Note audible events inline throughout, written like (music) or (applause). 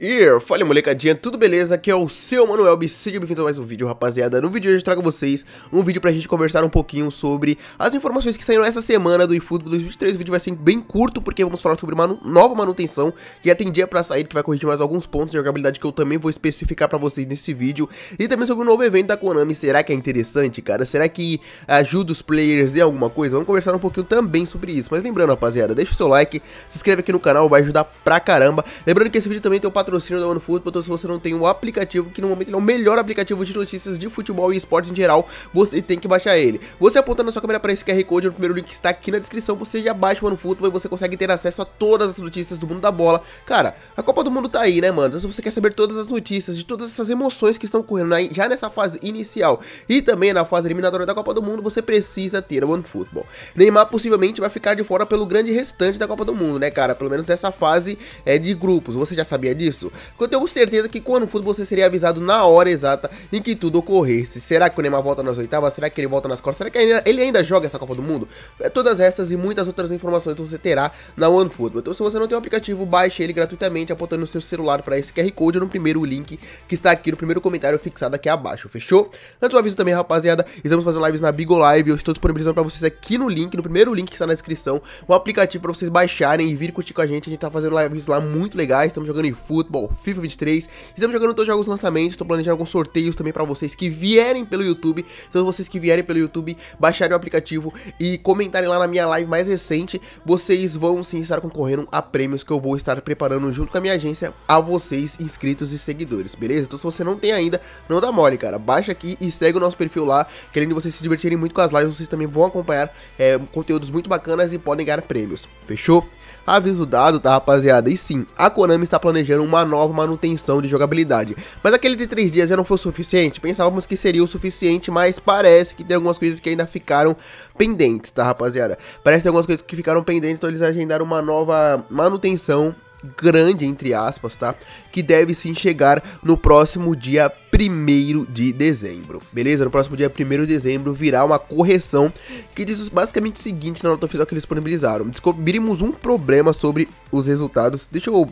E fala molecadinha, tudo beleza? Aqui é o seu Manuel B. Seja bem-vindos a mais um vídeo, rapaziada. No vídeo de hoje eu trago a vocês um vídeo pra gente conversar um pouquinho sobre as informações que saíram essa semana do eFootball 2023. O vídeo vai ser bem curto porque vamos falar sobre uma nova manutenção que atendia dia pra sair, que vai corrigir mais alguns pontos de jogabilidade que eu também vou especificar pra vocês nesse vídeo. E também sobre um novo evento da Konami, será que é interessante, cara? Será que ajuda os players em alguma coisa? Vamos conversar um pouquinho também sobre isso. Mas lembrando, rapaziada, deixa o seu like, se inscreve aqui no canal, vai ajudar pra caramba. Lembrando que esse vídeo também tem o patrocínio da OneFootball, então se você não tem o um aplicativo, que no momento ele é o melhor aplicativo de notícias de futebol e esportes em geral, você tem que baixar ele. Você apontando a sua câmera para esse QR Code, no primeiro link que está aqui na descrição, você já baixa o OneFootball e você consegue ter acesso a todas as notícias do mundo da bola. Cara, a Copa do Mundo tá aí, né, mano? Então se você quer saber todas as notícias, de todas essas emoções que estão correndo já nessa fase inicial e também na fase eliminatória da Copa do Mundo, você precisa ter o OneFootball. Neymar possivelmente vai ficar de fora pelo grande restante da Copa do Mundo, né, cara? Pelo menos essa fase é de grupos. Você já sabia disso? disso? Eu tenho certeza que quando for você seria avisado na hora exata em que tudo ocorresse. Será que o Neymar volta nas oitavas? Será que ele volta nas quartas? Será que ele ainda joga essa Copa do Mundo? É, todas essas e muitas outras informações você terá na OneFootball. Então se você não tem o aplicativo, baixe ele gratuitamente apontando o seu celular para esse QR Code no primeiro link que está aqui no primeiro comentário fixado aqui abaixo, fechou? Antes um aviso também, rapaziada, estamos fazendo lives na Bigo Live, eu estou disponibilizando para vocês aqui no link, no primeiro link que está na descrição, um aplicativo para vocês baixarem e vir curtir com a gente, a gente está fazendo lives lá muito legais, estamos jogando em Football, FIFA 23. Estamos jogando todos os jogos lançamentos, estou planejando alguns sorteios também para vocês que vierem pelo YouTube. Então vocês que vierem pelo YouTube, baixarem o aplicativo e comentarem lá na minha live mais recente, vocês vão sim estar concorrendo a prêmios que eu vou estar preparando junto com a minha agência a vocês inscritos e seguidores, beleza? Então se você não tem ainda, não dá mole, cara. Baixa aqui e segue o nosso perfil lá, querendo vocês se divertirem muito com as lives, vocês também vão acompanhar é, conteúdos muito bacanas e podem ganhar prêmios, fechou? Aviso dado, tá rapaziada? E sim, a Konami está planejando uma nova manutenção de jogabilidade. Mas aquele de 3 dias já não foi suficiente? Pensávamos que seria o suficiente, mas parece que tem algumas coisas que ainda ficaram pendentes, tá rapaziada? Parece que tem algumas coisas que ficaram pendentes, então eles agendaram uma nova manutenção grande, entre aspas, tá? Que deve sim chegar no próximo dia 1 de dezembro, beleza? No próximo dia 1 de dezembro virá uma correção que diz basicamente o seguinte na nota oficial que eles disponibilizaram. Descobrimos um problema sobre os resultados. Deixa eu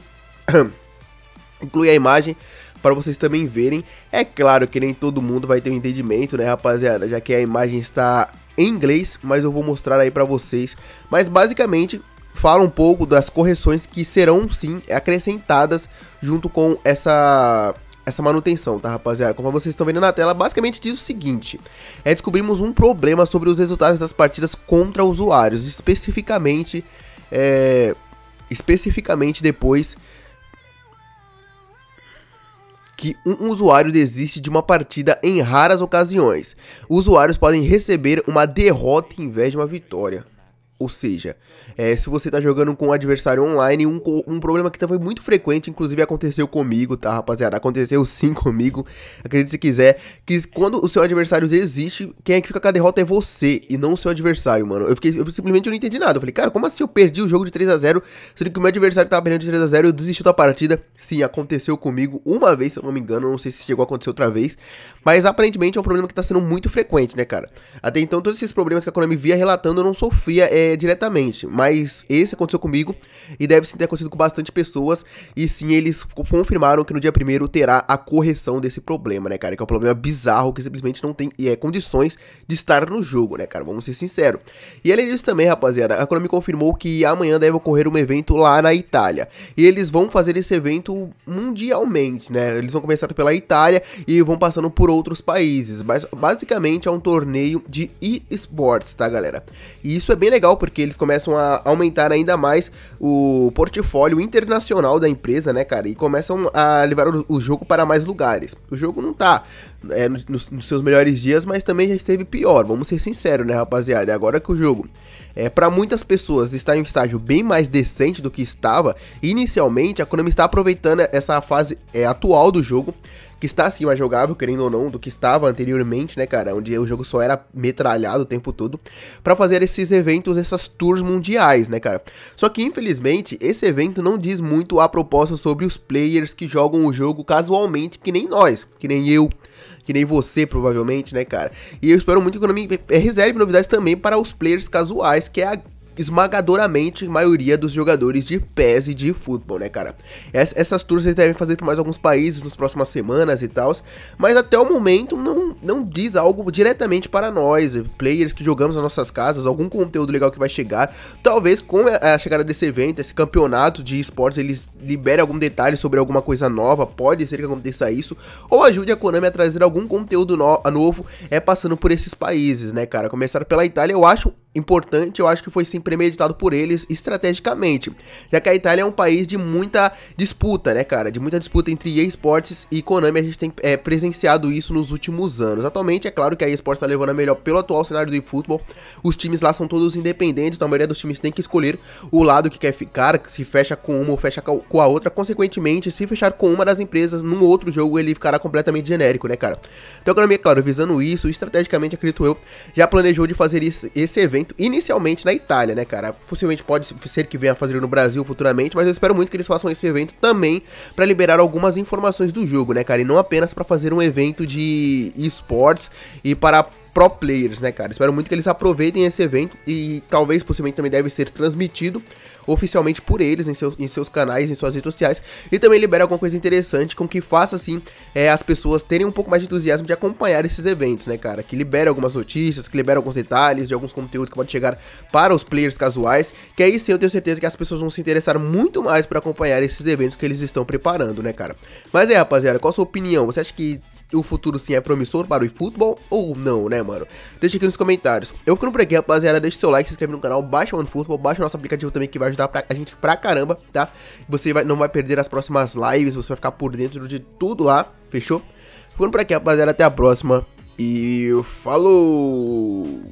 (clears throat) Inclui a imagem para vocês também verem. É claro que nem todo mundo vai ter um entendimento, né, rapaziada? Já que a imagem está em inglês, mas eu vou mostrar aí para vocês. Mas basicamente fala um pouco das correções que serão sim acrescentadas junto com essa essa manutenção, tá rapaziada? Como vocês estão vendo na tela, basicamente diz o seguinte: é descobrimos um problema sobre os resultados das partidas contra usuários, especificamente é, especificamente depois que um usuário desiste de uma partida em raras ocasiões. Usuários podem receber uma derrota em vez de uma vitória. Ou seja, é, se você tá jogando com um adversário online, um, um problema que foi é muito frequente, inclusive aconteceu comigo, tá, rapaziada? Aconteceu (laughs) sim comigo, acredite se quiser, que quando o seu adversário desiste, quem é que fica com a derrota é você e não o seu adversário, mano. Eu fiquei, eu simplesmente não entendi nada. Eu falei, cara, como assim eu perdi o jogo de 3 a 0 sendo que o meu adversário tava perdendo de 3 a 0 eu desisti da partida? Sim, aconteceu comigo uma vez, se eu não me engano, não sei se chegou a acontecer outra vez, mas aparentemente é um problema que tá sendo muito frequente, né, cara? Até então, todos esses problemas que a Konami via relatando, eu não sofria, é é, diretamente, mas esse aconteceu comigo e deve sim ter acontecido com bastante pessoas. E sim, eles confirmaram que no dia 1 terá a correção desse problema, né, cara? Que é um problema bizarro que simplesmente não tem é, condições de estar no jogo, né, cara? Vamos ser sinceros. E além disso também, rapaziada, a Konami confirmou que amanhã deve ocorrer um evento lá na Itália. E eles vão fazer esse evento mundialmente, né? Eles vão começar pela Itália e vão passando por outros países. Mas basicamente é um torneio de e-sports, tá, galera? E isso é bem legal porque eles começam a aumentar ainda mais o portfólio internacional da empresa, né, cara? E começam a levar o, jogo para mais lugares. O jogo não tá é, nos, nos, seus melhores dias, mas também já esteve pior. Vamos ser sinceros, né, rapaziada? Agora que o jogo, é, para muitas pessoas, está em um estágio bem mais decente do que estava inicialmente. A Konami está aproveitando essa fase é, atual do jogo que está assim mais jogável, querendo ou não, do que estava anteriormente, né, cara? Onde o jogo só era metralhado o tempo todo, para fazer esses eventos, essas tours mundiais, né, cara? Só que, infelizmente, esse evento não diz muito a proposta sobre os players que jogam o jogo casualmente, que nem nós, que nem eu, que nem você, provavelmente, né, cara? E eu espero muito que o Konami reserve novidades também para os players casuais, que é a esmagadoramente maioria dos jogadores de PES e de futebol, né, cara? essas tours eles devem fazer para mais alguns países nas próximas semanas e tal, mas até o momento não, não diz algo diretamente para nós, players que jogamos nas nossas casas, algum conteúdo legal que vai chegar. Talvez com a chegada desse evento, esse campeonato de esportes, eles liberem algum detalhe sobre alguma coisa nova, pode ser que aconteça isso, ou ajude a Konami a trazer algum conteúdo no novo, é passando por esses países, né, cara? Começar pela Itália, eu acho importante, eu acho que foi sim premeditado por eles estrategicamente, já que a Itália é um país de muita disputa, né, cara, de muita disputa entre esports e Konami, a gente tem é, presenciado isso nos últimos anos. Atualmente, é claro que a esports está levando a melhor pelo atual cenário do efootball os times lá são todos independentes, então a maioria dos times tem que escolher o lado que quer ficar, se fecha com uma ou fecha com a outra, consequentemente, se fechar com uma das empresas num outro jogo, ele ficará completamente genérico, né, cara. Então a Konami, é claro, visando isso, estrategicamente, acredito eu, já planejou de fazer esse evento evento, inicialmente na Itália, né, cara? Possivelmente pode ser que venha a fazer no Brasil futuramente, mas eu espero muito que eles façam esse evento também para liberar algumas informações do jogo, né, cara? E não apenas para fazer um evento de esportes e para pro players, né, cara? Espero muito que eles aproveitem esse evento e talvez possivelmente também deve ser transmitido oficialmente por eles em seus, em seus canais, em suas redes sociais e também libera alguma coisa interessante com que faça assim é, as pessoas terem um pouco mais de entusiasmo de acompanhar esses eventos, né, cara? Que libera algumas notícias, que libera alguns detalhes de alguns conteúdos que podem chegar para os players casuais, que aí sim eu tenho certeza que as pessoas vão se interessar muito mais para acompanhar esses eventos que eles estão preparando, né, cara? Mas é, rapaziada, qual a sua opinião? Você acha que o futuro sim é promissor para o futebol ou não, né, mano? Deixa aqui nos comentários. Eu fico por aqui, rapaziada. Deixa seu like, se inscreve no canal, baixa o OneFootball, baixa o nosso aplicativo também que vai ajudar pra, a gente pra caramba, tá? Você vai, não vai perder as próximas lives, você vai ficar por dentro de tudo lá, fechou? Ficando por aqui, rapaziada. Até a próxima e falou!